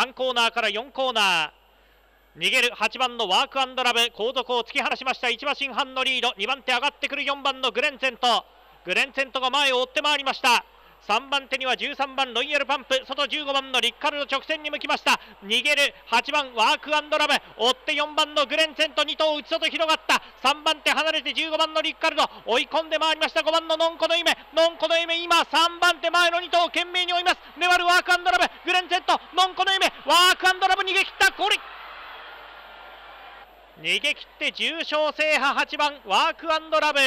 3コーナーから4コーナー逃げる8番のワークラブ後続を突き放しました1馬身半のリード2番手上がってくる4番のグレンセントグレンセントが前を追って回りました3番手には13番ロイヤルパンプ外15番のリッカルド直線に向きました逃げる8番ワークラブ追って4番のグレンセント2頭打ち外広がった3番手離れて15番のリッカルド追い込んで回りました5番のノンコの夢ノンコの夢今3番手前の2頭懸命に追います粘るワークラブグレンセントノンコの夢ワークアンドラブ逃げ切ったゴリ逃げ切って重賞制覇8番ワークアンドラブ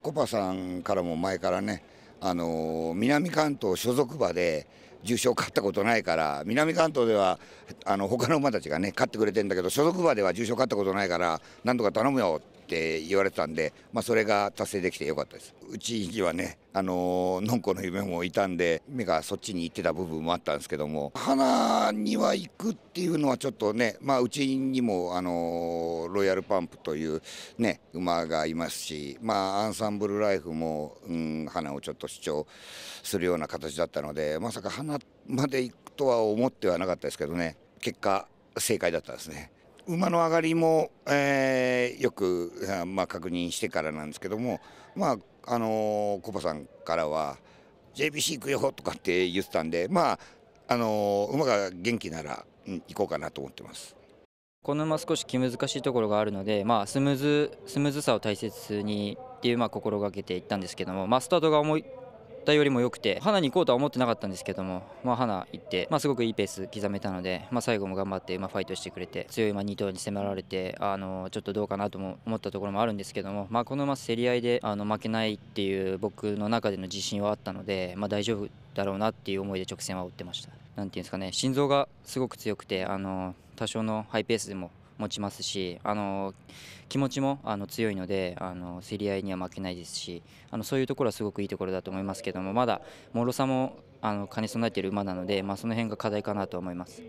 コパさんからも前からねあの南関東所属馬で重賞勝ったことないから南関東ではあの他の馬たちがね勝ってくれてんだけど所属馬では重賞勝ったことないからなんとか頼むよってって言われたんで、まあ、それが達成できてよかったですうちにはねあののんこの夢もいたんで目がそっちに行ってた部分もあったんですけども花には行くっていうのはちょっとね、まあ、うちにも、あのロイヤルパンプという、ね、馬がいますし、まあ、アンサンブルライフも、うん、花をちょっと主張するような形だったのでまさか花まで行くとは思ってはなかったですけどね結果正解だったですね。馬の上がりも、えー、よく、まあ、確認してからなんですけども、まああのー、コバさんからは JBC 行くよとかって言ってたんで、まああのー、馬が元気なら、うん、行こうかなと思ってます。この馬少し気難しいところがあるので、まあ、スムーズスムーズさを大切にっていうまあ心がけていったんですけども、まあ、スタートが思いったよりも良くて花に行こうとは思ってなかったんですけども、まあ、花行って、まあ、すごくいいペース刻めたので、まあ、最後も頑張って、まあ、ファイトしてくれて強いま2頭に迫られてあのちょっとどうかなとも思ったところもあるんですけども、まあ、このまま競り合いであの負けないっていう僕の中での自信はあったので、まあ、大丈夫だろうなっていう思いで直線は追ってました。なんていうんですかね心臓がすごく強くてあの多少のハイペースでも持ちますしあの気持ちもあの強いのであの競り合いには負けないですしあのそういうところはすごくいいところだと思いますけどもまだもろさもあの兼ね備えている馬なので、まあ、その辺が課題かなと思います。